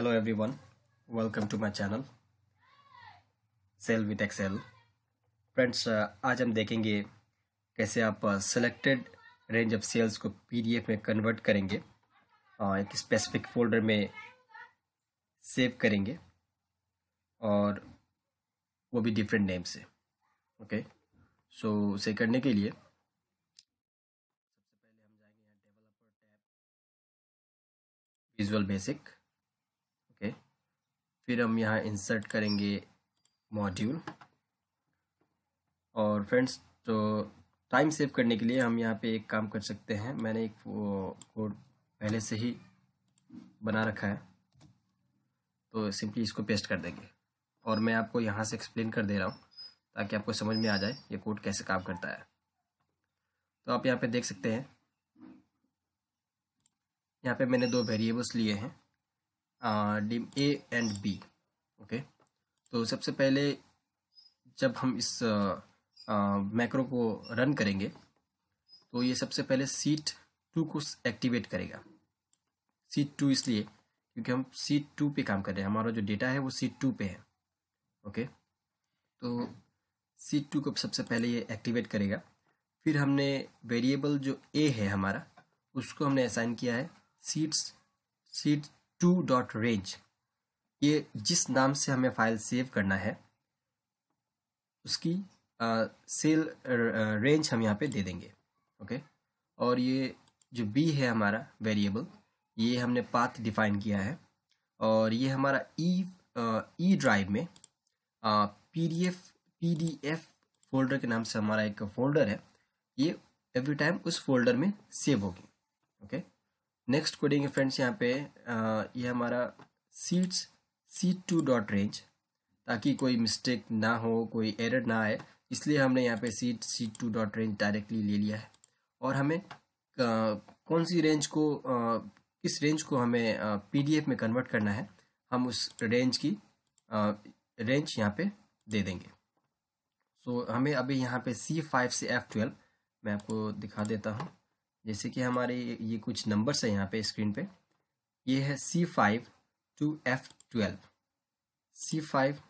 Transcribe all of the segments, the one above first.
hello everyone welcome to my channel cell with Excel friends आज हम देखेंगे कैसे आप सेलेक्टेड रेंज ऑफ सेल्स को पीडीएफ में कन्वर्ट करेंगे uh, एक स्पेसिफिक फोल्डर में सेव करेंगे और वो भी डिफरेंट नेम से ओके सो उसे करने के लिए सबसे विजुअल बेसिक फिर हम यहाँ इंसर्ट करेंगे मॉड्यूल और फ्रेंड्स तो टाइम सेव करने के लिए हम यहाँ पे एक काम कर सकते हैं मैंने एक कोड पहले से ही बना रखा है तो सिंपली इसको पेस्ट कर देंगे और मैं आपको यहाँ से एक्सप्लेन कर दे रहा हूँ ताकि आपको समझ में आ जाए ये कोड कैसे काम करता है तो आप यहाँ पे देख सकते हैं यहाँ पे मैंने दो वेरिएबल्स लिए हैं D A and B okay तो सबसे पहले जब हम इस मैक्रो को रन करेंगे तो ये सबसे पहले सीट टू को एक्टिवेट करेगा सीट टू इसलिए क्योंकि हम सीट टू पे काम कर रहे हैं हमारा जो डेटा है वो सीट टू पे है ओके तो सीट टू को सबसे पहले ये एक्टिवेट करेगा फिर हमने वेरिएबल जो ए है हमारा उसको हमने असाइन किया है sheets sheet two dot range ये जिस नाम से हमें फाइल सेव करना है उसकी सेल रेंज हम यहाँ पे दे देंगे ओके और ये जो बी है हमारा वेरिएबल ये हमने पाथ डिफाइन किया है और ये हमारा ई ई ड्राइव में पीडीएफ पीडीएफ फोल्डर के नाम से हमारा एक फोल्डर है ये एवरी टाइम उस फोल्डर में सेव होगी ओके okay? नेक्स्ट कोडिंग है फ्रेंड्स यहाँ पे ये हमारा sheets C two dot range ताकि कोई मिस्टेक ना हो कोई एरर ना आए इसलिए हमने यहाँ पे sheet C two dot range directly ले लिया है और हमें कौन सी रेंज को किस रेंज को हमें पीडीएफ में कन्वर्ट करना है हम उस रेंज की रेंज यहाँ पे दे देंगे सो so, हमें अभी यहाँ पे सी फाइव से एफ ट्वेल्व मैं आपको दिखा देता हूँ जैसे कि हमारे ये कुछ नंबर्स है यहाँ पे स्क्रीन पे ये है C five to F twelve C five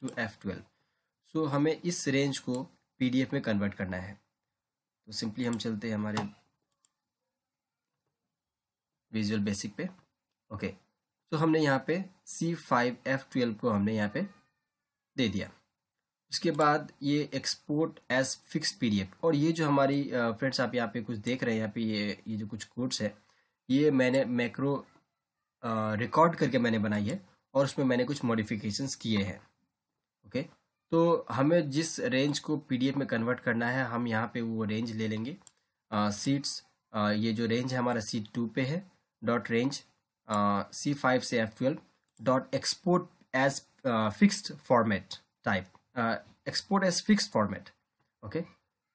to F twelve so हमें इस रेंज को पीडीएफ में कन्वर्ट करना है तो सिंपली हम चलते हैं हमारे विजुअल बेसिक पे ओके okay. तो so, हमने यहाँ पे सी फाइव एफ ट्वेल्व को हमने यहाँ पे दे दिया उसके बाद ये एक्सपोर्ट एज फिक्स पीडीएफ और ये जो हमारी फ्रेंड्स आप यहाँ पे कुछ देख रहे हैं यहाँ पे ये ये जो कुछ कोड्स है ये मैंने मैक्रो रिकॉर्ड करके मैंने बनाई है और उसमें मैंने कुछ मॉडिफिकेशंस किए हैं ओके तो हमें जिस रेंज को पीडीएफ में कन्वर्ट करना है हम यहाँ पे वो रेंज ले लेंगे सीट्स ये जो रेंज है हमारा सीट टू पे है डॉट रेंज सी फाइव से F twelve dot export as fixed format type export as fix format okay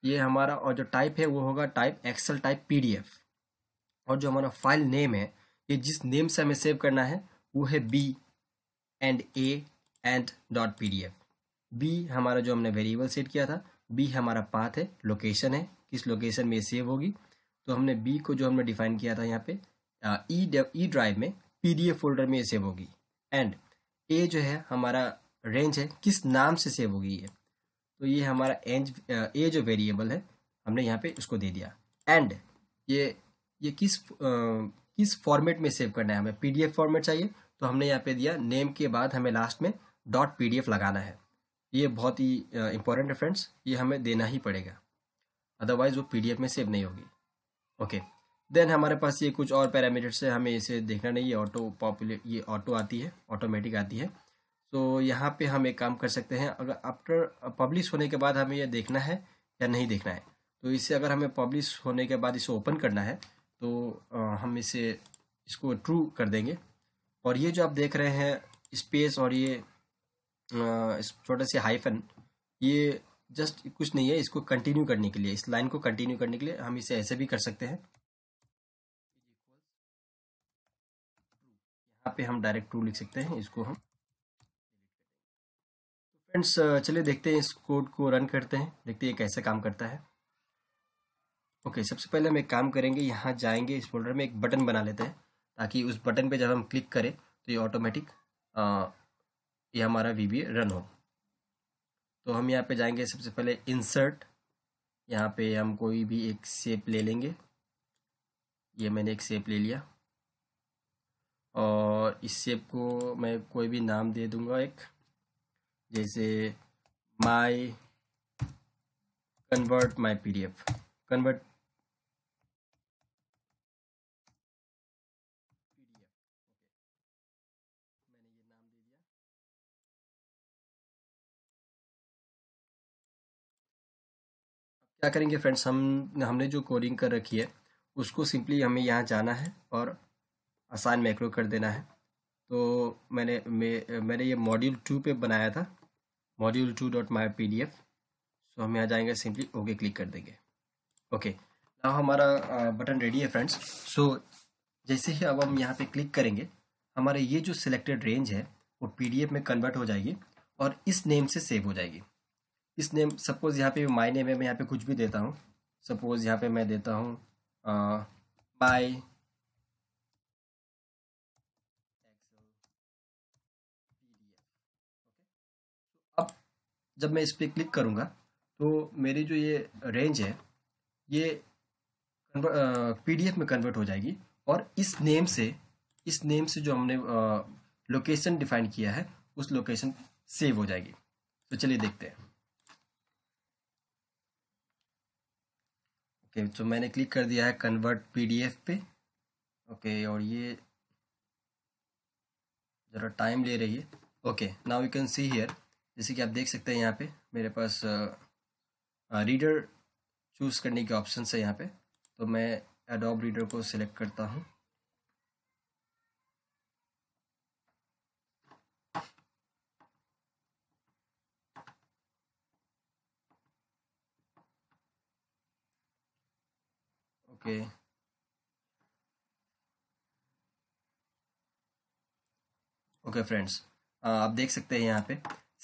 ये हमारा और जो टाइप है वो होगा टाइप एक्सेल टाइप पीडीएफ और जो हमारा फाइल नेम है ये जिस नेम से हमें सेव करना है वो है B and A and dot P D F B हमारा जो हमने वेरिएबल सेट किया था बी हमारा पाथ है लोकेशन है किस लोकेशन में सेव होगी तो हमने बी को जो हमने डिफाइन किया था यहाँ पे ई ई ड्राइव में पीडीएफ फोल्डर में सेव होगी एंड ए जो है हमारा रेंज है किस नाम से सेव होगी ये तो ये हमारा एंज ए जो वेरिएबल है हमने यहाँ पे उसको दे दिया एंड ये ये किस आ, किस फॉर्मेट में सेव करना है हमें पीडीएफ फॉर्मेट चाहिए तो हमने यहाँ पे दिया नेम के बाद हमें लास्ट में डॉट पीडीएफ लगाना है ये बहुत ही इंपॉर्टेंट है फ्रेंड्स ये हमें देना ही पड़ेगा अदरवाइज वो पीडीएफ में सेव नहीं होगी ओके okay. देन हमारे पास ये कुछ और पैरामीटर्स है हमें इसे देखना नहीं है ऑटो पॉपुलेट ये ऑटो आती है ऑटोमेटिक आती है तो यहाँ पे हम एक काम कर सकते हैं अगर आफ्टर पब्लिश होने के बाद हमें यह देखना है या नहीं देखना है तो इसे अगर हमें पब्लिश होने के बाद इसे ओपन करना है तो हम इसे इसको ट्रू कर देंगे और ये जो आप देख रहे हैं स्पेस और ये छोटा से हाइफन ये जस्ट कुछ नहीं है इसको कंटिन्यू करने के लिए इस लाइन को कंटिन्यू करने के लिए हम इसे ऐसे भी कर सकते हैं यहाँ पे हम डायरेक्ट ट्रू लिख सकते हैं इसको हम फ्रेंड्स चलिए देखते हैं इस कोड को रन करते हैं देखते हैं कैसे काम करता है ओके okay, सबसे पहले हम एक काम करेंगे यहाँ जाएंगे इस फोल्डर में एक बटन बना लेते हैं ताकि उस बटन पे जब हम क्लिक करें तो ये ऑटोमेटिक ये हमारा वी रन हो तो हम यहाँ पे जाएंगे सबसे पहले इंसर्ट यहाँ पे हम कोई भी एक सेप ले लेंगे ये मैंने एक सेप ले लिया और इस सेप को मैं कोई भी नाम दे दूंगा एक जैसे my convert my PDF convert क्या करेंगे फ्रेंड्स हम हमने जो कोडिंग कर रखी है उसको सिंपली हमें यहाँ जाना है और आसान मैक्रो कर देना है तो मैंने मैं मैंने ये मॉड्यूल टू पे बनाया था module two dot my P D F so हम यहाँ जाएंगे सिंपली ओके क्लिक कर देंगे ओके अब हमारा बटन रेडी है फ्रेंड्स सो जैसे ही अब हम यहाँ पे क्लिक करेंगे हमारे ये जो सिलेक्टेड रेंज है वो पी में कन्वर्ट हो जाएगी और इस नेम से सेव हो जाएगी इस नेम सपोज़ यहाँ पे माई नेम है मैं यहाँ पे कुछ भी देता हूँ सपोज़ यहाँ पे मैं देता हूँ बाय जब मैं इस पर क्लिक करूँगा तो मेरी जो ये रेंज है ये पीडीएफ में कन्वर्ट हो जाएगी और इस नेम से इस नेम से जो हमने लोकेशन डिफाइन किया है उस लोकेशन सेव हो जाएगी तो चलिए देखते हैं ओके तो मैंने क्लिक कर दिया है कन्वर्ट पीडीएफ पे ओके और ये ज़रा टाइम ले रही है okay now you can see here जैसे कि आप देख सकते हैं यहाँ पे मेरे पास रीडर चूज़ करने के ऑप्शन है यहाँ पे तो मैं एडोब रीडर को सिलेक्ट करता हूँ ओके ओके फ्रेंड्स आप देख सकते हैं यहाँ पे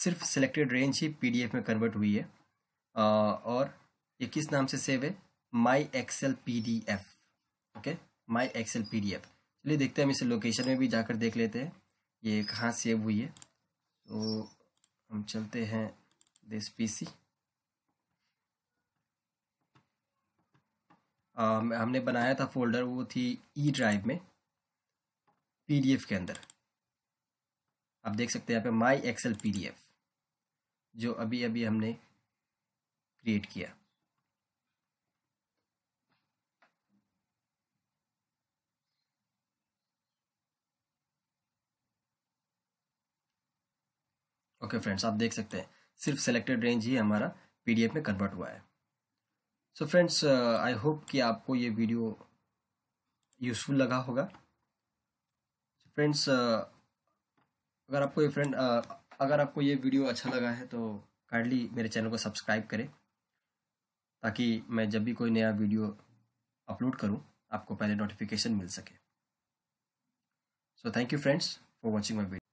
सिर्फ सिलेक्टेड रेंज ही पीडीएफ में कन्वर्ट हुई है और ये किस नाम से सेव है my Excel PDF okay my Excel PDF चलिए देखते हैं हम इसे लोकेशन में भी जाकर देख लेते हैं ये कहाँ सेव हुई है तो हम चलते हैं दिस पीसी हमने बनाया था फोल्डर वो थी ई e ड्राइव में पीडीएफ के अंदर आप देख सकते हैं यहाँ पे माई एक्सेल पीडीएफ जो अभी अभी हमने क्रिएट किया ओके okay फ्रेंड्स आप देख सकते हैं सिर्फ सेलेक्टेड रेंज ही हमारा पीडीएफ में कन्वर्ट हुआ है सो फ्रेंड्स आई होप कि आपको ये वीडियो यूज़फुल लगा होगा फ्रेंड्स so, uh, अगर आपको ये फ्रेंड uh, अगर आपको ये वीडियो अच्छा लगा है तो काइंडली मेरे चैनल को सब्सक्राइब करें ताकि मैं जब भी कोई नया वीडियो अपलोड करूं आपको पहले नोटिफिकेशन मिल सके so thank you friends for watching my video